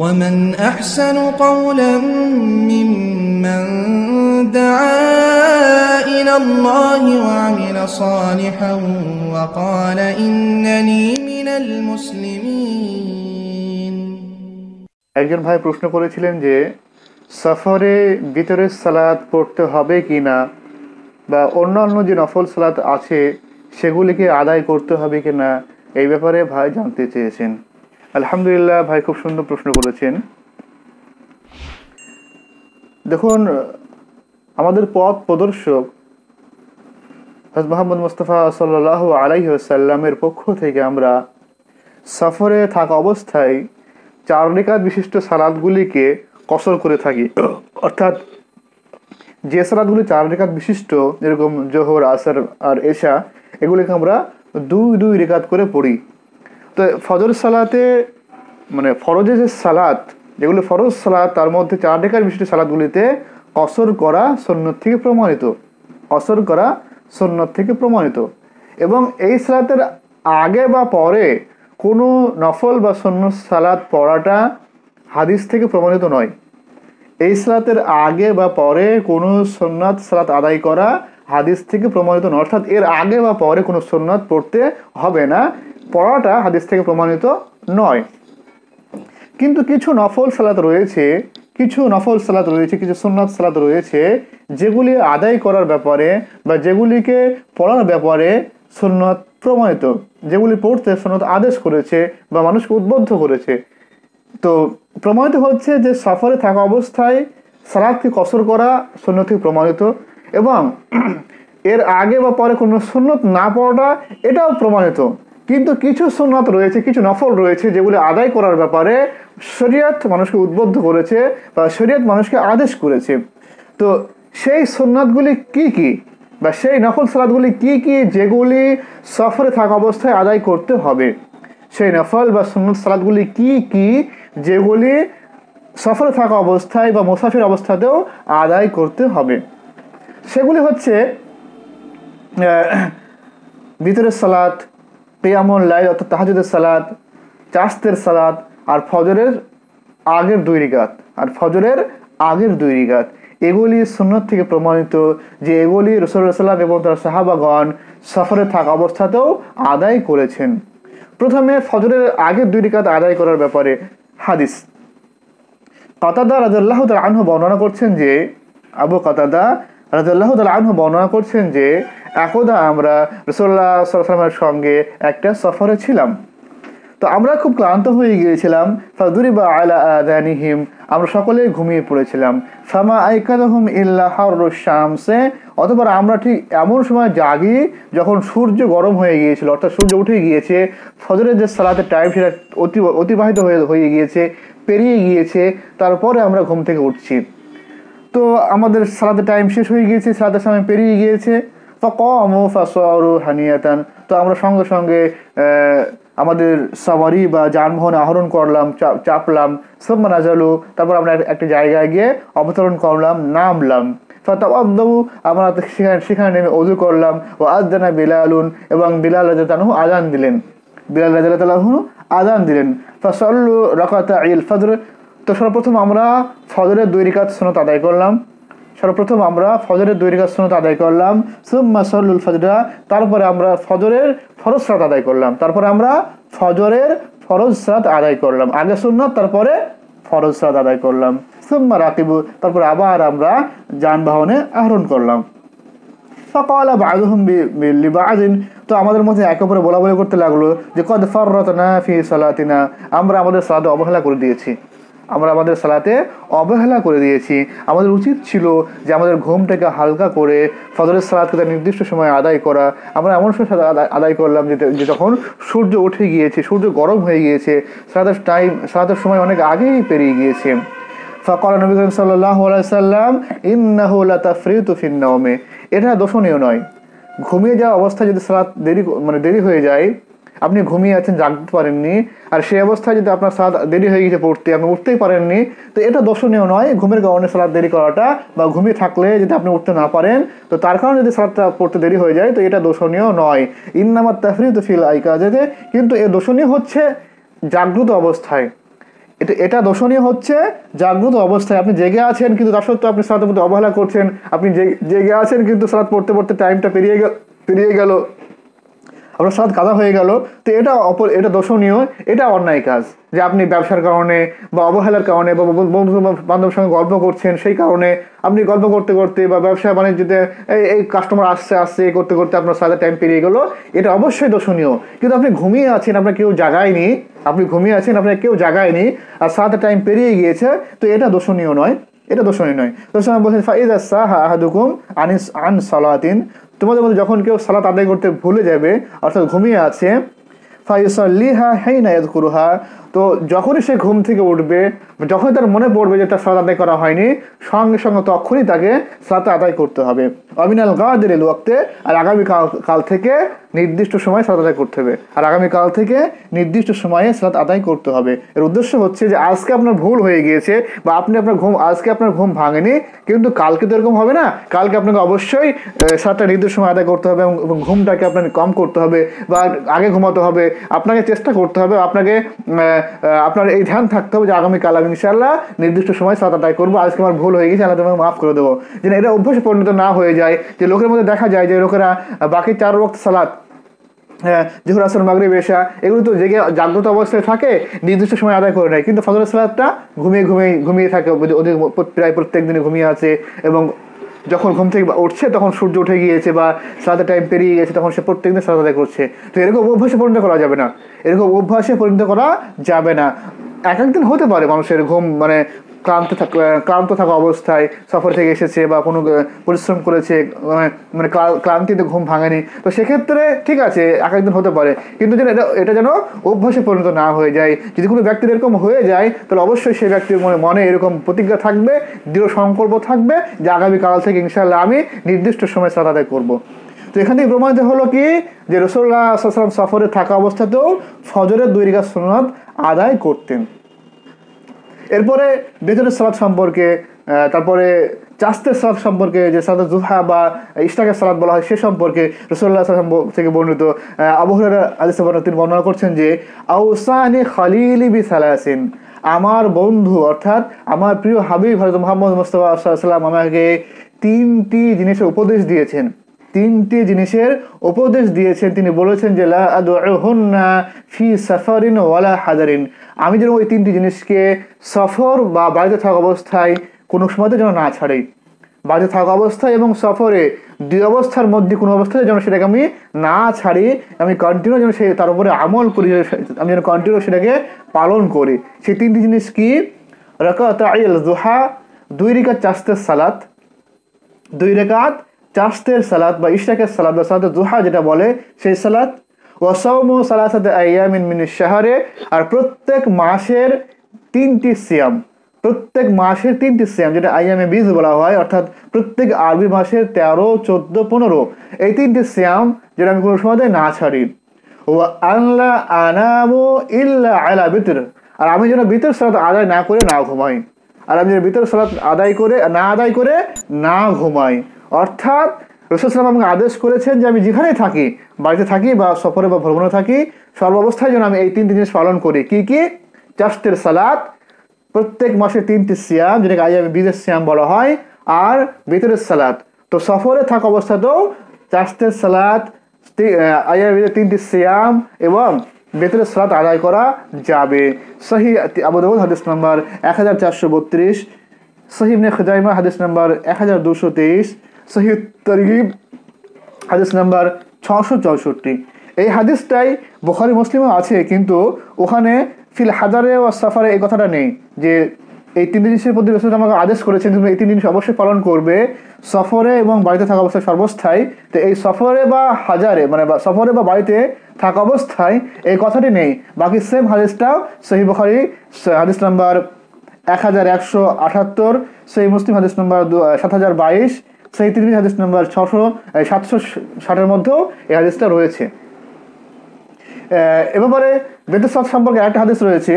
ومن أحسن قولا ممن دعا إلى الله وعمل صالحا وقال إنني من المسلمين একজন ভাই প্রশ্ন করেছিলেন যে সফরে ভিতরে সালাদ পড়তে হবে কি না বা অন্যান্য যে নফল সালাত আছে সেগুলিকে আদায় করতে হবে কি না এই ব্যাপারে ভাই জানতে চেয়েছেন আলহামদুলিল্লাহ ভাই খুব সুন্দর প্রশ্ন করেছেন দেখুন আমাদের পথ প্রদর্শক হজ মোহাম্মদ মুস্তফা আলাই সাল্লামের পক্ষ থেকে আমরা সফরে থাকা অবস্থায় চার রেখাত বিশিষ্ট সালাদগুলিকে কসর করে থাকি অর্থাৎ যে সালাদগুলি চার রেখাত বিশিষ্ট যেরকম জোহর আসর আর এশা এগুলিকে আমরা দুই দুই রেখাত করে পড়ি তো ফজর সালাতে মানে ফরজে যে সালাত যেগুলো ফরজ সালাত তার মধ্যে চার ডেকার বিশিষ্ট সালাদগুলিতে কসর করা সন্ন্যত থেকে প্রমাণিত কসর করা সন্ন্যত থেকে প্রমাণিত এবং এই সালাতের আগে বা পরে কোনো নফল বা সন্ন্য সালাত পড়াটা হাদিস থেকে প্রমাণিত নয় এই সালাতের আগে বা পরে কোনো সন্ন্যাত সালাত আদায় করা হাদিস থেকে প্রমাণিত নয় অর্থাৎ এর আগে বা পরে কোনো সন্ন্যাত পড়তে হবে না পড়াটা হাদিস থেকে প্রমাণিত নয় কিন্তু কিছু নফল সালাত রয়েছে কিছু নফল সালাত রয়েছে কিছু সুন্নত সালাত রয়েছে যেগুলি আদায় করার ব্যাপারে বা যেগুলিকে পড়ার ব্যাপারে সুন্নত প্রমাণিত যেগুলি পড়তে সুন্নত আদেশ করেছে বা মানুষকে উদ্বুদ্ধ করেছে তো প্রমাণিত হচ্ছে যে সফরে থাকা অবস্থায় সালাদকে কসর করা থেকে প্রমাণিত এবং এর আগে বা পরে কোনো সুন্নত না পড়াটা এটাও প্রমাণিত কিন্তু কিছু সুন্নত রয়েছে কিছু নফল রয়েছে যেগুলি আদায় করার ব্যাপারে শরীয়ত মানুষকে উদ্বুদ্ধ করেছে বা শরীয়ত মানুষকে আদেশ করেছে তো সেই সুন্নাতগুলি কি কি বা সেই নফল সালাদগুলি কি কি যেগুলি সফরে থাকা অবস্থায় আদায় করতে হবে সেই নফল বা সুন্নত সালাদগুলি কি কি যেগুলি সফরে থাকা অবস্থায় বা মুসাফির অবস্থাতেও আদায় করতে হবে সেগুলি হচ্ছে ভিতরের সালাত কেয়ামুল লাইল অর্থাৎ তাহাজুদের সালাদ চাস্তের সালাদ আর ফজরের আগের দুই রিগাত আর ফজরের আগের দুই রিগাত এগুলি সুন্নত থেকে প্রমাণিত যে এগুলি রসুল্লাহাম এবং তার সাহাবাগণ সফরে থাকা অবস্থাতেও আদায় করেছেন প্রথমে ফজরের আগের দুই রিকাত আদায় করার ব্যাপারে হাদিস কাতাদা রাজাল্লাহ তাল আনহু বর্ণনা করছেন যে আবু কাতাদা রাজাল্লাহ তাল আনহু বর্ণনা করছেন যে একদা আমরা রসোল্লা সাল্লামের সঙ্গে একটা সফরে ছিলাম তো আমরা খুব ক্লান্ত হয়ে গিয়েছিলাম ফাদুরি বা আলা আদানিহিম আমরা সকলেই ঘুমিয়ে পড়েছিলাম ফামা আইকাদহম ইল্লাহামসে অতপর আমরা ঠিক এমন সময় জাগি যখন সূর্য গরম হয়ে গিয়েছিল অর্থাৎ সূর্য উঠে গিয়েছে ফজরের যে সালাতের টাইম সেটা অতি অতিবাহিত হয়ে হয়ে গিয়েছে পেরিয়ে গিয়েছে তারপরে আমরা ঘুম থেকে উঠছি তো আমাদের সালাতের টাইম শেষ হয়ে গিয়েছে সালাতের সময় পেরিয়ে গিয়েছে কমু ফাসু হানিয়াতান তো আমরা সঙ্গে সঙ্গে আমাদের সাওয়ারি বা যানবাহন আহরণ করলাম চাপলাম সুম্মা নাজালু তারপর আমরা একটা জায়গায় গিয়ে অবতরণ করলাম নামলাম ফাতাবাদ্দাউ আমরা সেখানে সেখানে নেমে অজু করলাম ও আজানা বিলালুন এবং বিলাল রাজা তানহু আজান দিলেন বিলাল রাজা তালাহু আজান দিলেন ফাসল্লু রকাত ইল ফজর তো সর্বপ্রথম আমরা ফজরের দুই রিকাত সোনত আদায় করলাম সর্বপ্রথম আমরা ফজরের দুই রেখা সুন্নত আদায় করলাম সুম্মা সল্লুল ফজরা তারপরে আমরা ফজরের ফরজ সাত আদায় করলাম তারপরে আমরা ফজরের ফরজ সাত আদায় করলাম আগে সুন্নত তারপরে ফরজ সাত আদায় করলাম সুম্মা রাকিবু তারপরে আবার আমরা যানবাহনে আহরণ করলাম ফকালা বাজুহম লিবাজিন তো আমাদের মধ্যে একে অপরে বলা বলে করতে লাগলো যে কদ ফররত না ফি সালাতিনা আমরা আমাদের সালাতে অবহেলা করে দিয়েছি আমরা আমাদের সালাতে অবহেলা করে দিয়েছি আমাদের উচিত ছিল যে আমাদের ঘুমটাকে হালকা করে ফজরের সালাদকে তার নির্দিষ্ট সময় আদায় করা আমরা এমন সময় আদায় করলাম যে যখন সূর্য উঠে গিয়েছে সূর্য গরম হয়ে গিয়েছে সালাদের টাইম সালাদের সময় অনেক আগেই পেরিয়ে গিয়েছে ফকর নবী করিম সাল্লাম ইন্নাহুল্লা তাফরি তুফিন নওমে এটা দোষণীয় নয় ঘুমিয়ে যাওয়া অবস্থায় যদি সালাদ দেরি মানে দেরি হয়ে যায় আপনি ঘুমিয়ে আছেন জাগতে পারেননি আর সেই অবস্থায় যদি আপনার সালাদ দেরি হয়ে গেছে পড়তে আপনি উঠতেই পারেননি তো এটা দর্শনীয় নয় ঘুমের কারণে সালাদ দেরি করাটা বা ঘুমিয়ে থাকলে যদি আপনি উঠতে না পারেন তো তার কারণে যদি সালাদটা পড়তে দেরি হয়ে যায় তো এটা দর্শনীয় নয় ইন্নামার তাফরিদ ফিল আইকাজেতে কিন্তু এ দর্শনীয় হচ্ছে জাগ্রত অবস্থায় এটা এটা দর্শনীয় হচ্ছে জাগ্রত অবস্থায় আপনি জেগে আছেন কিন্তু তার সত্ত্বেও আপনি সালাদের মধ্যে অবহেলা করছেন আপনি জেগে আছেন কিন্তু সালাদ পড়তে পড়তে টাইমটা পেরিয়ে গেল পেরিয়ে গেল ওর স্বাদ কাদা হয়ে গেল তো এটা অপর এটা দোষণীয় এটা অন্যায় কাজ যে আপনি ব্যবসার কারণে বা অবহেলার কারণে বা বন্ধু বান্ধবের সঙ্গে গল্প করছেন সেই কারণে আপনি গল্প করতে করতে বা ব্যবসা বাণিজ্যতে এই এই কাস্টমার আসছে আসছে করতে করতে আপনার সাথে টাইম পেরিয়ে গেলো এটা অবশ্যই দোষণীয় কিন্তু আপনি ঘুমিয়ে আছেন আপনার কেউ জাগায়নি আপনি ঘুমিয়ে আছেন আপনার কেউ জাগায়নি আর সাথে টাইম পেরিয়ে গিয়েছে তো এটা দোষণীয় নয় এটা দোষণীয় নয় দোষণীয় বলছেন ফাইজ সাহা আহাদুকুম আনিস আন সালাতিন তোমাদের মধ্যে যখন কেউ সালাত আদায় করতে ভুলে যাবে অর্থাৎ ঘুমিয়ে আছে ফাইসল্লিহা হ্যাঁ নায়াদ কুরুহা তো যখনই সে ঘুম থেকে উঠবে যখন তার মনে পড়বে যে তার সালাত আদায় করা হয়নি সঙ্গে সঙ্গে তখনই তাকে সালাত আদায় করতে হবে অমিনাল গাদের ওয়াক্তে আর আগামীকাল কাল থেকে নির্দিষ্ট সময় সালাদ আদায় করতে হবে আর আগামীকাল থেকে নির্দিষ্ট সময়ে সালাদ আদায় করতে হবে এর উদ্দেশ্য হচ্ছে যে আজকে আপনার ভুল হয়ে গিয়েছে বা আপনি আপনার ঘুম আজকে আপনার ঘুম ভাঙেনি কিন্তু কালকে তো এরকম হবে না কালকে আপনাকে অবশ্যই সাতটা নির্দিষ্ট সময় আদায় করতে হবে এবং ঘুমটাকে আপনাকে কম করতে হবে বা আগে ঘুমাতে হবে আপনাকে চেষ্টা করতে হবে আপনাকে আপনার এই ধ্যান থাকতে হবে যে আগামীকাল আমি ইনশাআল্লাহ নির্দিষ্ট সময় সালাদ আদায় করবো আজকে আমার ভুল হয়ে গেছে আল্লাহ তোমাকে মাফ করে দেবো যেন এটা অভ্যাসে পরিণত না হয়ে যায় যে লোকের মধ্যে দেখা যায় যে লোকেরা বাকি চার রক্ত সালাদ হ্যাঁ, জোহর আসর মাগরিব এশা এগুলো তো জেগে জাগ্রত অবস্থায় থাকে নির্দিষ্ট সময় আদায় করে নেয় কিন্তু ফজর সালাদটা ঘুমিয়ে ঘুমিয়ে ঘুমিয়ে থাকে অধিক প্রায় প্রত্যেক দিনে ঘুমিয়ে আছে এবং যখন ঘুম থেকে উঠছে তখন সূর্য উঠে গিয়েছে বা সাদা টাইম পেরিয়ে গেছে তখন সে দিন সাদা আদায় করছে তো এরকম অভ্যাসে পরিণত করা যাবে না এরকম অভ্যাসে পরিণত করা যাবে না এক একদিন হতে পারে মানুষের ঘুম মানে ক্লান্তি ক্লান্ত থাকা অবস্থায় সফর থেকে এসেছে বা কোনো পরিশ্রম করেছে মানে, মানে ক্লান্তিতে ঘুম ভাঙেনি তো সেক্ষেত্রে ঠিক আছে এক একদিন হতে পারে কিন্তু যেন এটা এটা যেন অভ্যাসে পরিণত না হয়ে যায় যদি কোনো ব্যক্তির এরকম হয়ে যায় তাহলে অবশ্যই সেই ব্যক্তির মনে মনে এরকম প্রতিজ্ঞা থাকবে দৃঢ় সংকল্প থাকবে যে আগামীকাল থেকে ইনশাল্লাহ আমি নির্দিষ্ট সময় সালাদ আদায় করবো তো এখান থেকে প্রমাণিত হলো কি যে রসুল্লাহ সফরে থাকা অবস্থাতেও ফজরের দুই রেখা আদায় করতেন এরপরে বেতনের সালাদ সম্পর্কে তারপরে চাস্তের সালাদ সম্পর্কে যে সালাদ জুহা বা ইস্টাকের সালাদ বলা হয় সে সম্পর্কে রসুল্লাহ সাল্লাম থেকে বর্ণিত আবহাওয়ার আলী সাহান তিনি বর্ণনা করছেন যে আউসানি খালিলি বি সালাসিন আমার বন্ধু অর্থাৎ আমার প্রিয় হাবিব হজরত মোহাম্মদ মুস্তফা সাল্লাম আমাকে তিনটি জিনিসের উপদেশ দিয়েছেন তিনটি জিনিসের উপদেশ দিয়েছেন তিনি বলেছেন যে ফি সাফারিন ওয়ালা হাজারিন আমি যেন ওই তিনটি জিনিসকে সফর বা বাড়িতে থাকা অবস্থায় কোনো সময়তে যেন না ছাড়ি বাড়িতে থাকা অবস্থায় এবং সফরে দুই অবস্থার মধ্যে কোনো অবস্থায় যেন সেটাকে আমি না ছাড়ি আমি কন্টিনিউ যেন সে তার উপরে আমল করি আমি যেন কন্টিনিউ সেটাকে পালন করি সেই তিনটি জিনিস কি রকাত আইল জোহা দুই রেখাত চাস্তের সালাত দুই রেখাত চাষের সালাদ বা ইশাকের সালাদ বা সালাদ জোহা যেটা বলে সেই সালাদ ওয়াসাউম সালাসাদ আয়ামিন মিন শাহরে আর প্রত্যেক মাসের তিনটি সিয়াম প্রত্যেক মাসের তিনটি সিয়াম যেটা আইয়ামে বিজ বলা হয় অর্থাৎ প্রত্যেক আরবি মাসের তেরো চোদ্দো পনেরো এই তিনটি সিয়াম যেটা আমি কোনো সময় না ছাড়ি ও আল্লাহ আনামো ইল্লা আলা বিতর আর আমি যেন বিতর সালাত আদায় না করে না ঘুমাই আর আমি যেন বিতর সালাত আদায় করে না আদায় করে না ঘুমাই অর্থাৎ রসুলাম আমাকে আদেশ করেছেন যে আমি যেখানেই থাকি বাড়িতে থাকি বা সফরে বা ভ্রমণে থাকি সর্বাবস্থায় যেন আমি এই তিনটি জিনিস পালন করি কি কি চাষের সালাদ প্রত্যেক মাসে তিনটি শ্যাম যেটাকে আজ আমি বিদেশ শ্যাম বলা হয় আর ভিতরের সালাদ তো সফরে থাকা অবস্থাতেও চাষের সালাদ তিনটি শ্যাম এবং বেতরের সালাদ আদায় করা যাবে সহি আবুদাবুদ হাদিস নম্বর এক হাজার চারশো বত্রিশ সহিবনে খুজাইমা হাদিস নম্বর এক হাজার দুশো তেইশ সহি তরগিব হাদিস নাম্বার ছশো চৌষট্টি এই হাদিসটাই বোখারি মুসলিমও আছে কিন্তু ওখানে ফিল হাজারে ও সাফারে এই কথাটা নেই যে এই তিন জিনিসের প্রতি রসুল আমাকে আদেশ করেছেন তুমি এই তিন জিনিস অবশ্যই পালন করবে সফরে এবং বাড়িতে থাকা অবস্থায় সর্বস্থায় তো এই সফরে বা হাজারে মানে সফরে বা বাড়িতে থাকা অবস্থায় এই কথাটি নেই বাকি সেম হাদিসটাও সহি বখারি হাদিস নাম্বার এক হাজার একশো আঠাত্তর সেই মুসলিম হাদিস নাম্বার সাত হাজার বাইশ সেই হাদিস নাম্বার ছশো সাতশো ষাটের মধ্যেও এই হাদিসটা রয়েছে এ ব্যাপারে বেদসৎ সম্পর্কে একটা হাদিস রয়েছে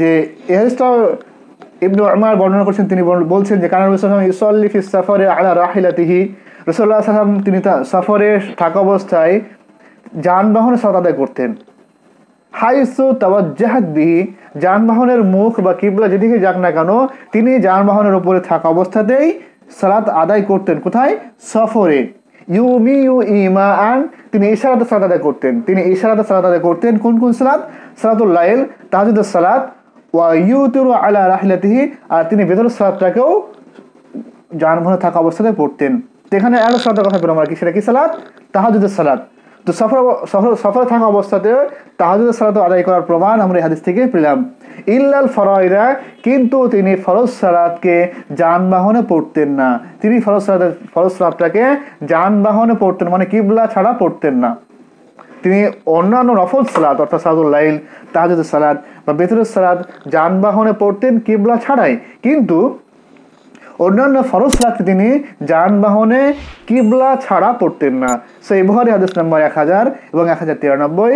যে এ হাদিসটা ইবনু আমার বর্ণনা করছেন তিনি বলছেন যে কানার রসুল ইসল্লিফ সফরে আলা রাহিলাতিহি রসুল্লাহ সাল্লাম তিনি তা সফরে থাকা অবস্থায় যানবাহনে সৎ আদায় করতেন হাইসু তাওয়াজ্জাহাত বিহি যানবাহনের মুখ বা কিবলা যেদিকে যাক না কেন তিনি যানবাহনের উপরে থাকা অবস্থাতেই সালাত আদায় করতেন কোথায় সফরে ইউমি ইউ ইমা আন তিনি ইশারাত সালাত আদায় করতেন তিনি ইশারাত সালাত আদায় করতেন কোন কোন সালাত সালাতুল্লাইল তাহাজুদ সালাত ওয়া ইউতুরু আলা রাহলাতিহি আর তিনি বেদর সালাতটাকেও যানবাহনে থাকা অবস্থাতে পড়তেন এখানে আরো সালাতের কথা বললাম আমরা কি সেটা কি সালাত তাহাজুদের সালাত তো সফর সফর থাকা অবস্থাতে তাহাজুদ সালাত আদায় করার প্রমাণ আমরা এই হাদিস থেকে পেলাম ইল্লাল ফরয়রা কিন্তু তিনি ফরজ সালাদকে যানবাহনে পড়তেন না তিনি ফরজ সালাদ ফরজ সালাদটাকে যানবাহনে পড়তেন মানে কিবলা ছাড়া পড়তেন না তিনি অন্যান্য রফল সালাদ অর্থাৎ সাদুল লাইল তাহাজুদ সালাদ বা বেতরের সালাদ যানবাহনে পড়তেন কিবলা ছাড়াই কিন্তু অন্যান্য ফরজ রাখতে তিনি যানবাহনে কিবলা ছাড়া পড়তেন না সেই বুহারি আদেশ নম্বর এক হাজার এবং এক হাজার তিরানব্বই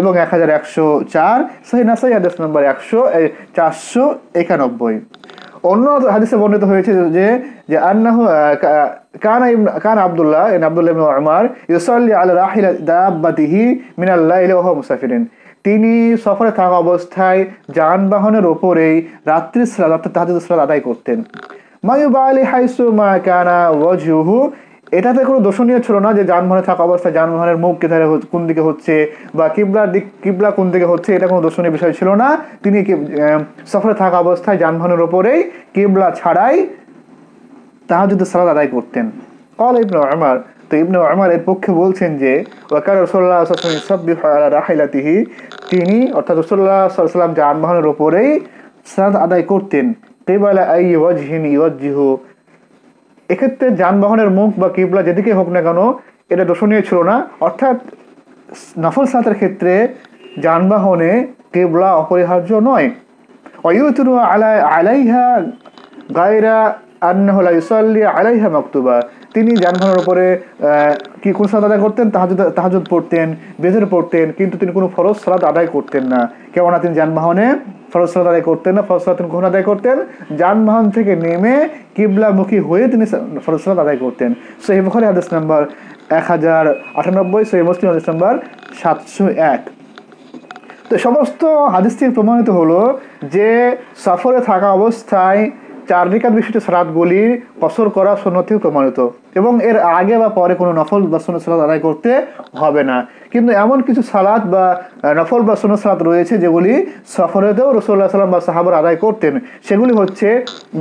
এবং এক হাজার একশো চার সেই নাসাই আদেশ নম্বর একশো চারশো একানব্বই অন্য হাদিসে বর্ণিত হয়েছে যে যে আন্না কান কান আবদুল্লাহ আবদুল্লাহ আমার উমার আল রাহিল দাবাতিহি মিনাল্লাহ লাইলি মুসাফিরিন তিনি সফরে থাকা অবস্থায় যানবাহনের ওপরেই রাত্রি সালাত তাহাজ্জুদ সালাত আদায় করতেন মায়ুবা হাইসু মা কানা ওয়াজহু এটাতে কোনো দোষণীয় ছিল না যে যানবাহনে থাকা অবস্থায় যানবাহনের মুখ ধারে কোন দিকে হচ্ছে বা কিবলার দিক কিবলা কোন দিকে হচ্ছে এটা কোনো দোষণীয় বিষয় ছিল না তিনি সফরে থাকা অবস্থায় যানবাহনের ওপরেই কিবলা ছাড়াই যদি সালাদ আদায় করতেন কল ইবনে আমার তো ইবনে আমার এর পক্ষে বলছেন যে ওয়াকার রসোল্লা সব্বি রাহাইলাতিহি তিনি অর্থাৎ রসোল্লা সাল্লাম যানবাহনের ওপরেই সালাদ আদায় করতেন আই ওয়াজহিন এক্ষেত্রে যানবাহনের মুখ বা কিবলা যেদিকে হোক না কেন এটা দর্শনীয় ছিল না অর্থাৎ নফল সাতের ক্ষেত্রে যানবাহনে কেবলা অপরিহার্য নয় অয়ুতরু আলা আলাইহা গায়রা আন্নাহলা ইসল্লি আলাইহা মকতুবা তিনি যানবাহনের উপরে কি কোন সালাদ আদায় করতেন তাহাজ তাহাজুদ পড়তেন বেজর পড়তেন কিন্তু তিনি কোনো ফরজ সালাদ আদায় করতেন না কেননা তিনি যানবাহনে ফরজ সালাদ আদায় করতেন না ফরজ সালাদ তিনি কখন আদায় করতেন যানবাহন থেকে নেমে কিবলামুখী হয়ে তিনি ফরজ সালাদ আদায় করতেন সেই বখারি হাদিস নাম্বার এক হাজার আটানব্বই সেই মুসলিম হাদিস নাম্বার সাতশো এক তো সমস্ত হাদিস থেকে প্রমাণিত হলো যে সফরে থাকা অবস্থায় চার রেখাত বিশিষ্ট সালাদগুলি কসর করা সন্ন্যতিও প্রমাণিত এবং এর আগে বা পরে কোনো নফল বা সোনা সালাদ আদায় করতে হবে না কিন্তু এমন কিছু সালাদ বা নফল বা সোনা সালাদ রয়েছে যেগুলি সফরেতেও রসুল্লাহ সাল্লাম বা সাহাবর আদায় করতেন সেগুলি হচ্ছে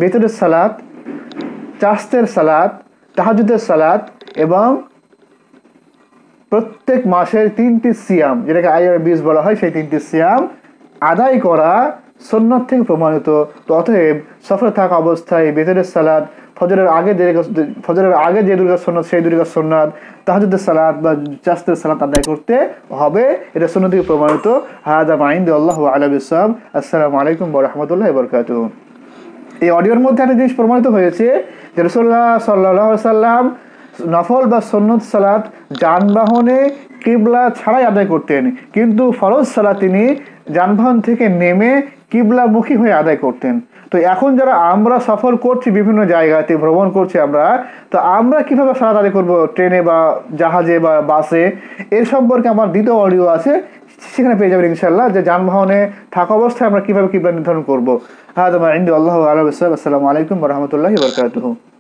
বেতরের সালাদ চাস্তের সালাদ তাহাজুদের সালাদ এবং প্রত্যেক মাসের তিনটি সিয়াম যেটাকে আইয়ার বিশ বলা হয় সেই তিনটি সিয়াম আদায় করা সন্ন্যত থেকে প্রমাণিত তো অতএব সফরে থাকা অবস্থায় বেতরের সালাদ ফজরের আগে যে ফজরের আগে যে দুর্গা সন্ন্যত সেই দুর্গা সন্ন্যাদ তাহাজুদ্দের সালাদ বা জাস্তের সালাদ আদায় করতে হবে এটা সন্ন্যত থেকে প্রমাণিত হাদা মাইন্দ আল্লাহ আলম ইসলাম আসসালামু আলাইকুম বরহমতুল্লাহ বরকাত এই অডিওর মধ্যে একটা জিনিস প্রমাণিত হয়েছে যে রসোল্লাহ সাল্লাহ সাল্লাম নফল বা সন্ন্যত সালাদ যানবাহনে কিবলা ছাড়াই আদায় করতেন কিন্তু ফরজ সালাদ তিনি যানবাহন থেকে নেমে কিবলামুখী হয়ে আদায় করতেন তো এখন যারা আমরা সফর করছি বিভিন্ন জায়গাতে ভ্রমণ করছি আমরা তো আমরা কিভাবে সারা আদায় করবো ট্রেনে বা জাহাজে বা বাসে এর সম্পর্কে আমার দ্বিতীয় অডিও আছে সেখানে পেয়ে যাবেন ইনশাল্লাহ যে যানবাহনে থাকা অবস্থায় আমরা কীভাবে কিবলা নির্ধারণ করবো হ্যাঁ তোমার ইন্দু আল্লাহ আলহাম আসসালামু আলাইকুম রহমতুল্লাহ বরকাত